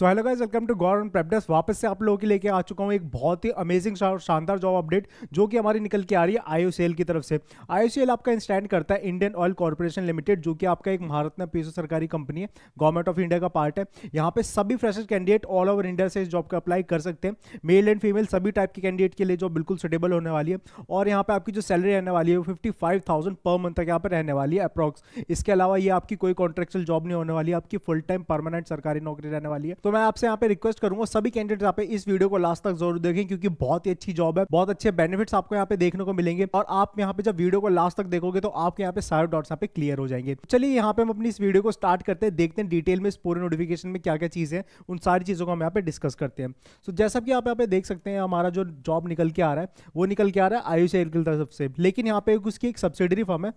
so hello guys welcome to Gaur प्रेपडेस वापस से आप लोगों के लेके आ चुका हूँ एक बहुत ही अमेजिंग शानदार जॉब अपडेट जो कि हमारी निकल के आ रही है आईओसीएल की तरफ से आईओसीएल आपका इंस्टैंड करता है इंडियन ऑयल कॉर्पोरेशन लिमिटेड जो कि आपका एक भारत में पीसो सरकारी कंपनी है गवर्नमेंट ऑफ इंडिया का पार्ट है यहाँ पे सभी fresher candidate all over India से इस जॉब का अप्लाई कर सकते हैं मेल एंड फीमेल सभी टाइप के कैंडिडेट के लिए जो बिल्कुल सुटेबल होने वाली है और यहाँ पर आपकी जो सैलरी रहने वाली है वो fifty five thousand per month तक यहाँ पर रहने वाली है अप्रॉक्स इसके अलावा ये आपकी कोई कॉन्ट्रेक्चुअल जॉब नहीं होने वाली है आपकी फुल टाइम परमानेंट सरकारी नौकरी रहने वाली है तो तो मैं आपसे यहाँ पे रिक्वेस्ट करूंगा सभी कैंडिडेट यहाँ पे इस वीडियो को लास्ट तक जरूर देखें क्योंकि बहुत ही अच्छी जॉब है बहुत अच्छे बेनिफिट्स आपको यहाँ पे देखने को मिलेंगे और आप यहाँ पे जब वीडियो को लास्ट तक देखोगे तो आपके यहाँ पे सारे डॉट्स यहाँ पे क्लियर हो जाएंगे चलिए यहाँ पे हम अपनी इस वीडियो को स्टार्ट करते हैं देखते हैं डिटेल में इस पूरे नोटिफिकेशन में क्या क्या चीज़ है उन सारी चीज़ों को हम यहाँ पे डिस्कस करते हैं सो जैसा कि आप यहाँ पे देख सकते हैं हमारा जो जॉब निकल के आ रहा है वो निकल के आ रहा है आयुष एयर की तरफ से लेकिन यहाँ पे उसकी एक सब्सिडरी फॉर्म है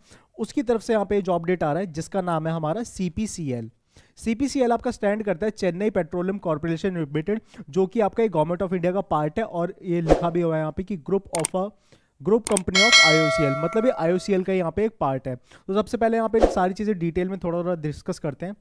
उसकी तरफ से यहाँ पे जॉब डेट आ रहा है जिसका नाम है हमारा सी सीपीसीएल आपका स्टैंड करता है चेन्नई पेट्रोलियम कॉर्पोरेशन लिमिटेड जो कि आपका गवर्नमेंट ऑफ इंडिया का पार्ट है और ये लिखा भी हुआ है यहाँ पे कि group of a group company of IOCL मतलब ये आईओसीएल का यहाँ पे एक पार्ट है तो सबसे पहले यहाँ पे सारी चीज़ें डिटेल में थोड़ा थोड़ा डिस्कस करते हैं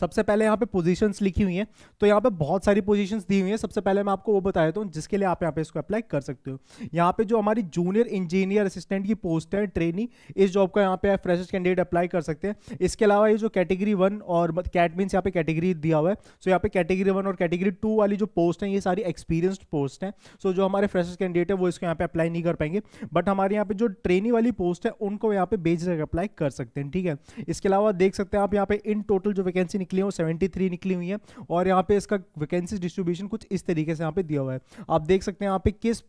सबसे पहले यहाँ पे पोजीशंस लिखी हुई हैं तो यहाँ पे बहुत सारी पोजीशंस दी हुई हैं सबसे पहले मैं आपको वो बता देता हूँ जिसके लिए आप यहाँ पे इसको अप्लाई कर सकते हो यहाँ पे जो हमारी जूनियर इंजीनियर असिस्टेंट की पोस्ट है ट्रेनी इस जॉब का यहाँ पे फ्रेश कैंडिडेट अप्लाई कर सकते हैं इसके अलावा ये जो कैटेगरी वन और कैट मीन्स यहाँ पे कैटेगरी दिया हुआ है सो यहाँ पे कैटेगरी वन और कैटेगरी टू वाली जो पोस्ट है ये सारी एक्सपीरियंस पोस्ट है सो जो हमारे फ्रेश कैंडिडेट है वो इसको यहाँ पे अप्लाई नहीं कर पाएंगे बट हमारे यहाँ पे जो ट्रेनी वाली पोस्ट है उनको यहाँ पे बेच अप्लाई कर सकते हैं ठीक है इसके अलावा देख सकते हैं आप यहाँ पे इन टोटल जो वैकेंसी निकली हुई सेवेंटी थ्री निकली हुई है और यहाँ पे इसका वैकेंसी डिस्ट्रीब्यूशन कुछ इस तरीके से यहाँ पे दिया हुआ है आप देख सकते हैं यहाँ पे किस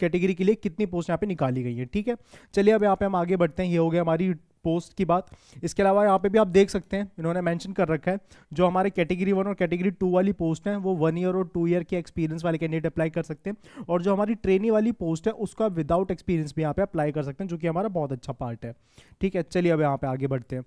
कैटेगरी के लिए कितनी पोस्ट यहाँ पे निकाली गई है ठीक है चलिए अब यहाँ पे हम आगे बढ़ते हैं ये हो गया हमारी पोस्ट की बात इसके अलावा यहाँ पे भी आप देख सकते हैं इन्होंने मेंशन कर रखा है जो हमारे कैटेगरी वन और कैटेगरी टू वाली पोस्ट है वो वन ईयर और टू ईयर के एक्सपीरियंस वाले कैंडिडेट अप्लाई कर सकते हैं और जो हमारी ट्रेनी वाली पोस्ट है उसका विदाउट एक्सपीरियंस भी यहाँ पे अप्लाई कर सकते हैं जो कि हमारा बहुत अच्छा पार्ट है ठीक है चलिए अब यहाँ पे आगे बढ़ते हैं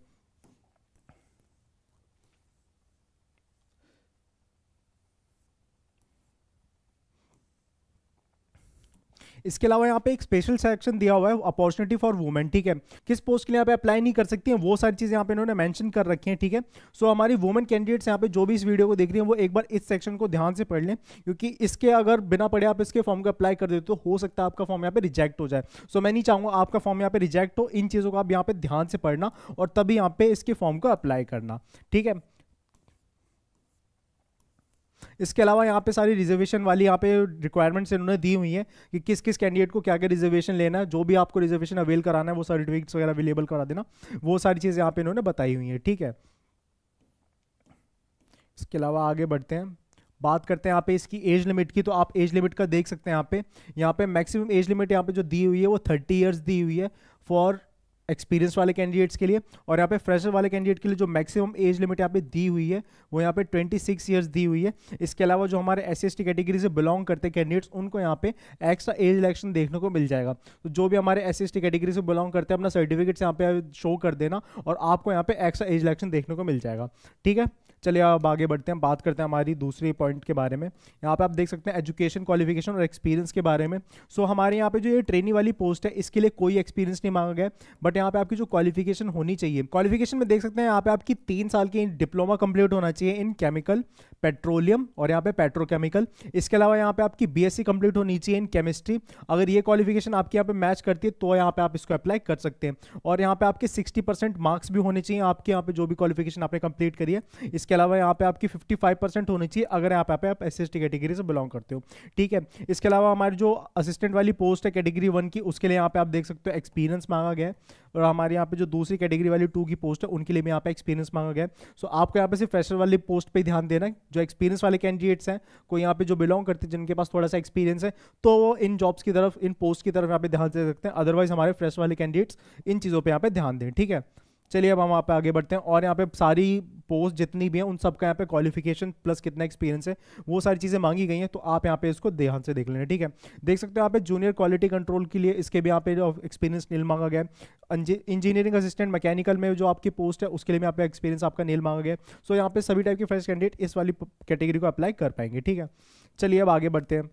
इसके अलावा यहाँ पे एक स्पेशल सेक्शन दिया हुआ है अपॉर्चुनिटी फॉर वुमेन ठीक है किस पोस्ट के लिए यहाँ पे अप्लाई नहीं कर सकती हैं वो सारी चीज़ें यहाँ पे इन्होंने मैंशन कर रखी है ठीक है सो so, हमारी वुमेन कैंडिडेट्स यहाँ पे जो भी इस वीडियो को देख रही है वो एक बार इस सेक्शन को ध्यान से पढ़ लें क्योंकि इसके अगर बिना पढ़े आप इसके फॉर्म को अप्लाई कर देते तो हो सकता है आपका फॉर्म यहाँ पे रिजेक्ट हो जाए सो so, मैं नहीं चाहूँगा आपका फॉर्म यहाँ पे रिजेक्ट हो इन चीज़ों को आप यहाँ पे ध्यान से पढ़ना और तभी यहाँ पे इसके फॉर्म को अप्लाई करना ठीक है इसके अलावा यहाँ पे सारी रिजर्वेशन वाली यहाँ पे रिक्वायरमेंट्स इन्होंने दी हुई हैं कि किस किस कैंडिडेट को क्या क्या रिजर्वेशन लेना है जो भी आपको रिजर्वेशन अवेल कराना है वो सर्टिफिकेट्स वगैरह अवेलेबल करा देना वो सारी चीज़ें यहाँ पे इन्होंने बताई हुई हैं ठीक है इसके अलावा आगे बढ़ते हैं बात करते हैं यहाँ पे इसकी एज लिमिट की तो आप एज लिमिट का देख सकते हैं यहाँ पे यहाँ पे मैक्सिमम एज लिमिट यहाँ पे जो दी हुई है वो थर्टी ईयर्स दी हुई है फॉर एक्सपीरियंस वाले कैंडिडेट्स के लिए और यहाँ पे फ्रेशर वाले कैंडिडेट के लिए जो मैक्सिमम एज लिमिट यहाँ पे दी हुई है वो यहाँ पे 26 सिक्स दी हुई है इसके अलावा जो हमारे एस सी कैटेगरी से बिलोंग करते कैंडिडेट्स उनको यहाँ पे एक्स्ट्रा एज इलेक्शन देखने को मिल जाएगा तो जो भी हमारे एस सी कैटेगरी से बिलोंग करते हैं अपना सर्टिफिकेट्स यहाँ पे शो कर देना और आपको यहाँ पे एक्स्ट्रा एज इलेक्शन देखने को मिल जाएगा ठीक है चलिए अब आगे बढ़ते हैं बात करते हैं हमारी दूसरे पॉइंट के बारे में यहाँ पे आप देख सकते हैं एजुकेशन क्वालिफिकेशन और एक्सपीरियंस के बारे में सो so, हमारे यहाँ पे जो ये ट्रेनिंग वाली पोस्ट है इसके लिए कोई एक्सपीरियंस नहीं मांगा गया बट यहाँ पे आपकी जो क्वालिफिकेशन होनी चाहिए क्वालिफिकेशन में देख सकते हैं यहाँ पे आपकी तीन साल की डिप्लोमा कंप्लीट होना चाहिए इन केमिकल पेट्रोलियम और यहाँ पे पेट्रोकेमिकल इसके अलावा यहाँ पे आपकी बीएससी कंप्लीट होनी चाहिए इन केमिस्ट्री अगर ये क्वालिफिकेशन आपके यहाँ पे मैच करती है तो यहाँ पे आप इसको अप्लाई कर सकते हैं और यहाँ पे आपके 60 परसेंट मार्क्स भी होने चाहिए आपके यहाँ पे जो भी क्वालिफिकेशन आपने कंप्लीट करी है इसके अलावा यहाँ पे आपकी फाइव परसेंट होनी चाहिए अगर यहाँ पे आप एस एस कैटेगरी से बिलोंग करते हो ठीक है इसके अलावा हमारी जो असिस्टेंट वाली पोस्ट है कैटेगरी वन की उसके लिए यहाँ पे आप देख सकते हो एक्सपीरियंस मांगा गया है और हमारे यहाँ पे जो दूसरी कैटेगरी वाली टू की पोस्ट है उनके लिए भी यहाँ पे एक्सपीरियंस मांगा गया है सो आपको यहाँ पे सिर्फ फ्रेशर वाली पोस्ट पे ध्यान देना जो एक्सपीरियंस वाले कैंडिडेट्स हैं कोई यहाँ पे जो बिलोंग करते हैं जिनके पास थोड़ा सा एक्सपीरियंस है तो वो इन जॉब्स की तरफ इन पोस्ट की तरफ यहाँ पे ध्यान दे सकते हैं अदरवाइज हमारे फ्रेश वाले कैंडिडेट्स इन चीज़ों पर यहाँ पे ध्यान दें ठीक है चलिए अब हम यहाँ पे आगे बढ़ते हैं और यहाँ पे सारी पोस्ट जितनी भी हैं उन सबका यहाँ पे क्वालिफिकेशन प्लस कितना एक्सपीरियंस है वो सारी चीज़ें मांगी गई हैं तो आप यहाँ पे इसको ध्यान से देख लेना ठीक है देख सकते हो यहाँ पे जूनियर क्वालिटी कंट्रोल के लिए इसके भी यहाँ पे एक्सपीरियंस नील मांगा गया है इंजीनियरिंग असिस्टेंट मैकेनिकल में जो आपकी पोस्ट है उसके लिए भी यहाँ पे एक्सपीरियंस आपका नील मांगा गया सो यहाँ पे सभी टाइप के फ्रेश कैंडिडेट इस वाली कैटेगरी को अप्लाई कर पाएंगे ठीक है चलिए अब आगे बढ़ते हैं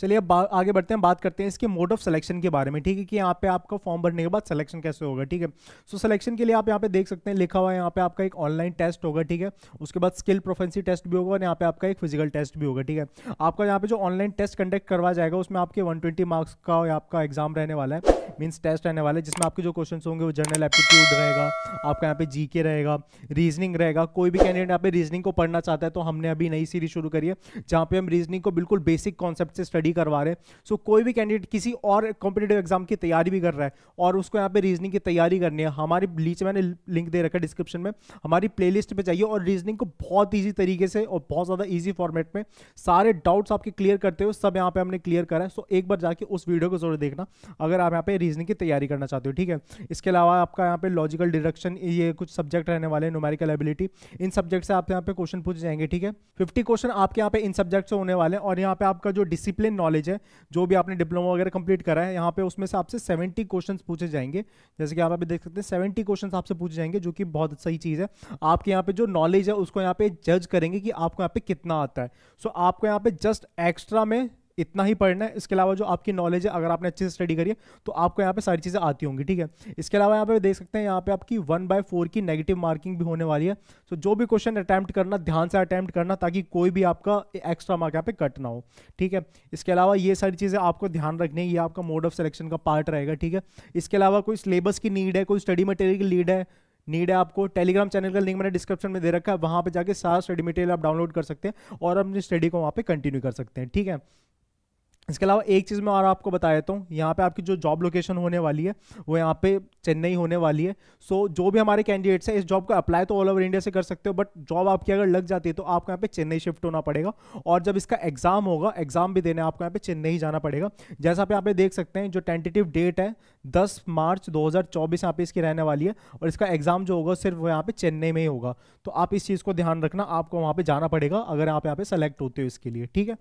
चलिए अब आगे बढ़ते हैं बात करते हैं इसके मोड ऑफ सिलेक्शन के बारे में ठीक है कि यहाँ पे आपका फॉर्म भरने के बाद सिलेक्शन कैसे होगा ठीक है सो सिलेक्शन के लिए आप यहाँ पे देख सकते हैं लिखा हुआ है यहाँ पे आपका एक ऑनलाइन टेस्ट होगा ठीक है उसके बाद स्किल प्रोफेंसी टेस्ट भी होगा और यहाँ पे आपका एक फिजिकल टेस्ट भी होगा ठीक है आपका यहाँ पे जो ऑनलाइन टेस्ट कंडक्ट करवा जाएगा उसमें आपके वन मार्क्स का आपका एग्जाम रहने वाला है मीन्स टेस्ट रहने वाला है जिसमें आपके जो क्वेश्चन होंगे वो जनरल एप्टीट्यूड रहेगा आपका यहाँ पे जी रहेगा रीजनिंग रहेगा कोई भी कैंडिडेट यहाँ पे रीजनिंग को पढ़ना चाहता है तो हमने अभी नई सीरीज शुरू करी है जहाँ पे हम रीजनिंग को बिल्कुल बेसिक कॉन्सेप्ट से स्टडी स्टडी करवा रहे हैं सो so, कोई भी कैंडिडेट किसी और कॉम्पिटेटिव एग्जाम की तैयारी भी कर रहा है और उसको यहाँ पे रीजनिंग की तैयारी करनी है हमारी नीचे मैंने लिंक दे रखा है डिस्क्रिप्शन में हमारी प्लेलिस्ट पे चाहिए और रीजनिंग को बहुत ईजी तरीके से और बहुत ज़्यादा ईजी फॉर्मेट में सारे डाउट्स आपके क्लियर करते हो सब यहाँ पे हमने क्लियर करा है सो so, एक बार जाके उस वीडियो को जरूर देखना अगर आप यहाँ पे रीजनिंग की तैयारी करना चाहते हो ठीक है इसके अलावा आपका यहाँ पे लॉजिकल डिडक्शन ये कुछ सब्जेक्ट रहने वाले नोमेरिकल एबिलिटी इन सब्जेक्ट से आप यहाँ पे क्वेश्चन पूछ जाएंगे ठीक है फिफ्टी क्वेश्चन आपके यहाँ पे इन सब्जेक्ट से होने वाले हैं और यहाँ पे आपका जो डिसिप्लिन इन नॉलेज है जो भी आपने डिप्लोमा वगैरह कंप्लीट करा है यहाँ पे उसमें से आपसे 70 क्वेश्चंस पूछे जाएंगे जैसे कि आप अभी देख सकते हैं 70 क्वेश्चंस आपसे पूछे जाएंगे जो कि बहुत सही चीज़ है आपके यहाँ पे जो नॉलेज है उसको यहाँ पे जज करेंगे कि आपको यहाँ पे कितना आता है सो so, आपको यहाँ पे जस्ट एक्स्ट्रा में इतना ही पढ़ना है इसके अलावा जो आपकी नॉलेज है अगर आपने अच्छे से स्टडी करी है तो आपको यहाँ पे सारी चीज़ें आती होंगी ठीक है इसके अलावा यहाँ पे देख सकते हैं यहाँ पे आपकी वन बाय फोर की नेगेटिव मार्किंग भी होने वाली है तो जो भी क्वेश्चन अटैम्प्ट करना ध्यान से अटैम्प्ट करना ताकि कोई भी आपका एक्स्ट्रा मार्क यहाँ पे कट ना हो ठीक है इसके अलावा ये सारी चीज़ें आपको ध्यान रखनी ये आपका मोड ऑफ सेलेक्शन का पार्ट रहेगा ठीक है इसके अलावा कोई सिलेबस की नीड है कोई स्टडी मटेरियल की लीड है नीड है आपको टेलीग्राम चैनल का लिंक मैंने डिस्क्रिप्शन में दे रखा है वहाँ पे जाके सारा स्टडी मटेरियल आप डाउनलोड कर सकते हैं और अपनी स्टडी को वहाँ पे कंटिन्यू कर सकते हैं ठीक है इसके अलावा एक चीज़ मैं और आपको बता देता हूँ यहाँ पे आपकी जो जॉब लोकेशन होने वाली है वो यहाँ पे चेन्नई होने वाली है सो so, जो भी हमारे कैंडिडेट्स हैं इस जॉब को अप्लाई तो ऑल ओवर इंडिया से कर सकते हो बट जॉब आपकी अगर लग जाती है तो आपको यहाँ पे चेन्नई शिफ्ट होना पड़ेगा और जब इसका एग्जाम होगा एग्जाम भी देने आपको यहाँ पे चेन्नई जाना पड़ेगा जैसा आप यहाँ पे देख सकते हैं जो टेंटेटिव डेट है दस मार्च दो हज़ार चौबीस यहाँ पे इसकी रहने वाली है और इसका एग्जाम जो होगा सिर्फ वो यहाँ पे चेन्नई में ही होगा तो आप इस चीज़ को ध्यान रखना आपको वहाँ पर जाना पड़ेगा अगर आप यहाँ पे सेलेक्ट होते हो इसके लिए ठीक है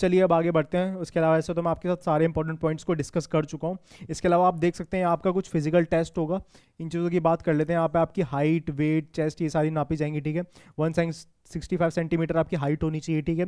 चलिए अब आगे बढ़ते हैं उसके अलावा ऐसे तो मैं आपके साथ सारे इंपॉर्टेंट पॉइंट्स को डिस्कस कर चुका हूँ इसके अलावा आप देख सकते हैं आपका कुछ फिजिकल टेस्ट होगा इन चीज़ों की बात कर लेते हैं यहाँ पे आपकी हाइट वेट चेस्ट ये सारी नापी जाएंगी ठीक है वन साइंस 65 सेंटीमीटर आपकी हाइट होनी चाहिए ठीक है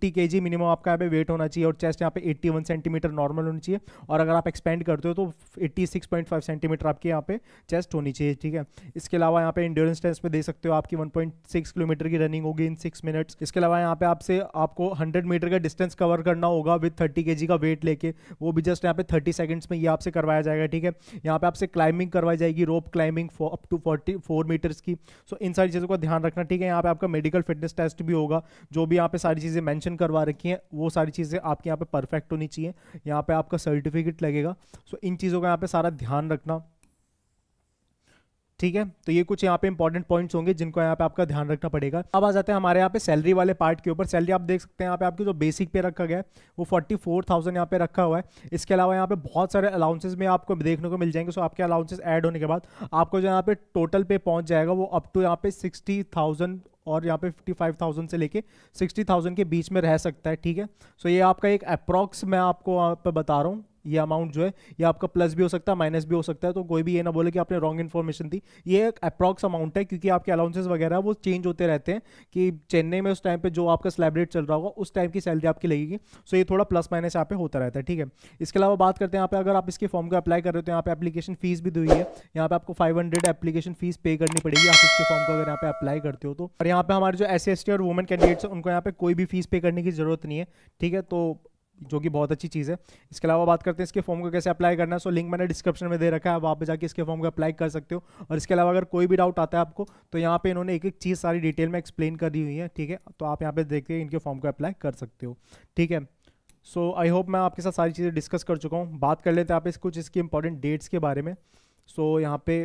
50 के मिनिमम आपका यहाँ पे वेट होना चाहिए और चेस्ट यहाँ पे 81 सेंटीमीटर नॉर्मल होनी चाहिए और अगर आप एक्सपेंड करते हो तो 86.5 सेंटीमीटर आपकी यहाँ पे चेस्ट होनी चाहिए ठीक है इसके अलावा यहाँ पे इंड्योरेंस टेस्ट में दे सकते हो आपकी 1.6 किलोमीटर की रनिंग होगी इन सिक्स मिनट्स इसके अलावा यहाँ पे आपसे आपको हंड्रेड मीटर का डिस्टेंस कवर करना होगा विथ थर्टी के का वेट लेके वो भी जस्ट यहाँ पे थर्टी सेकेंड्स में ये आपसे करवाया जाएगा ठीक है यहाँ पे आपसे क्लाइंबिंग करवाई जाएगी rope climbing up to forty metres की सो इन सारी चीज़ों का ध्यान रखना ठीक है यहाँ पे आपका मेडिकल फिजिकल फिटनेस टेस्ट भी होगा जो भी यहाँ पे सारी चीज़ें मेंशन करवा रखी हैं वो सारी चीज़ें आपके यहाँ पे परफेक्ट होनी चाहिए यहाँ पे आपका सर्टिफिकेट लगेगा सो इन चीज़ों का यहाँ पे सारा ध्यान रखना ठीक है तो ये कुछ यहाँ पे इंपॉर्टेंट पॉइंट्स होंगे जिनको यहाँ पे आपका ध्यान रखना पड़ेगा अब आ जाते हैं हमारे यहाँ पे सैलरी वाले पार्ट के ऊपर सैलरी आप देख सकते हैं यहाँ पे आपकी जो बेसिक पे रखा गया है वो फोर्टी फोर थाउजेंड यहाँ पे रखा हुआ है इसके अलावा यहाँ पे बहुत सारे अलाउंसेज में आपको देखने को मिल जाएंगे सो आपके अलाउंसेज एड होने के बाद आपको जो यहाँ पे टोटल पे पहुंच जाएगा वो अप टू यहाँ पे सिक्सटी थाउजेंड और यहाँ पे 55,000 से लेके 60,000 के बीच में रह सकता है ठीक है सो so ये आपका एक अप्रॉक्स मैं आपको यहाँ पे बता रहा हूँ ये अमाउंट जो है ये आपका प्लस भी हो सकता है माइनस भी हो सकता है तो कोई भी ये ना बोले कि आपने रॉन्ग इन्फॉर्मेशन दी ये एक अप्रॉक्स अमाउंट है क्योंकि आपके अलाउंसेस वगैरह वो चेंज होते रहते हैं कि चेन्नई में उस टाइम पे जो आपका स्लैब रेट चल रहा होगा उस टाइम की सैलरी आपकी लगेगी सो ये थोड़ा प्लस माइनस यहाँ पे होता रहता है ठीक है इसके अलावा बात करते हैं यहाँ पे अगर आप इसके फॉर्म को अप्लाई कर रहे हो तो यहाँ पे एप्लीकेशन फीस भी दी हुई है यहाँ पे आपको फाइव हंड्रेड एप्लीकेशन फीस पे करनी पड़ेगी आप इसके फॉर्म को अगर यहाँ पे अप्लाई करते हो तो और यहाँ पे हमारे जो एस और वुमेन कैंडिडेट्स उनको यहाँ पे कोई भी फीस पे करने की जरूरत नहीं है ठीक है तो जो कि बहुत अच्छी चीज़ है इसके अलावा बात करते हैं इसके फॉर्म को कैसे अप्लाई करना है सो लिंक मैंने डिस्क्रिप्शन में दे रखा है आप वहाँ पर जाकर इसके फॉर्म को अप्लाई कर सकते हो और इसके अलावा अगर कोई भी डाउट आता है आपको तो यहाँ पे इन्होंने एक एक चीज़ सारी डिटेल में एक्सप्लेन कर दी हुई है ठीक है तो आप यहाँ पे के इनके फॉर्म को अप्लाई कर सकते हो ठीक है सो आई होप मैं आपके साथ सारी चीज़ें डिस्कस कर चुका हूँ बात कर लेते हैं आप इस कुछ इसकी इंपॉर्टेंट डेट्स के बारे में सो so, यहाँ पे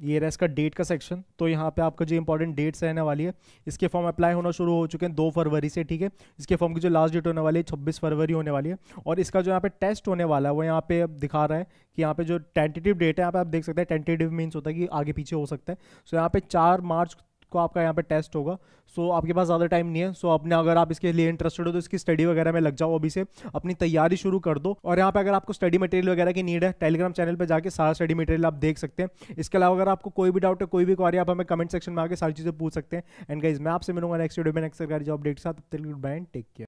ये रहा इसका डेट का सेक्शन तो यहाँ पे आपका जो इंपॉर्टेंट डेट्स रहने वाली है इसके फॉर्म अप्लाई होना शुरू हो चुके हैं दो फरवरी से ठीक है इसके फॉर्म की जो लास्ट डेट होने वाली है छब्बीस फरवरी होने वाली है और इसका जो यहाँ पे टेस्ट होने वाला है वो यहाँ पे दिखा रहा है कि यहाँ पे जो टेंटेटिव डेट है यहाँ पे आप देख सकते हैं टेंटेटिव मीन्स होता है कि आगे पीछे हो सकता है सो यहाँ पे चार मार्च को आपका यहाँ पे टेस्ट होगा सो so, आपके पास ज़्यादा टाइम नहीं है सो so, अपने अगर आप इसके लिए इंटरेस्टेड हो तो इसकी स्टडी वगैरह में लग जाओ अभी से अपनी तैयारी शुरू कर दो और यहाँ पे अगर आपको स्टडी मटेरियल वगैरह की नीड है टेलीग्राम चैनल पर जाकर सारा स्टडी मटेरियल आप देख सकते हैं इसके अलावा अगर आपको कोई भी डाउट है कोई भी क्वारी आप हमें कमेंट सेक्शन में आकर सारी चीज़ें पूछ सकते हैं एंड गाइज मैं आपसे मिलूंगा नेक्स्ट वीडियो में नेक्स्ट सरकारी जॉब अपडेट के साथ गुड टेक केयर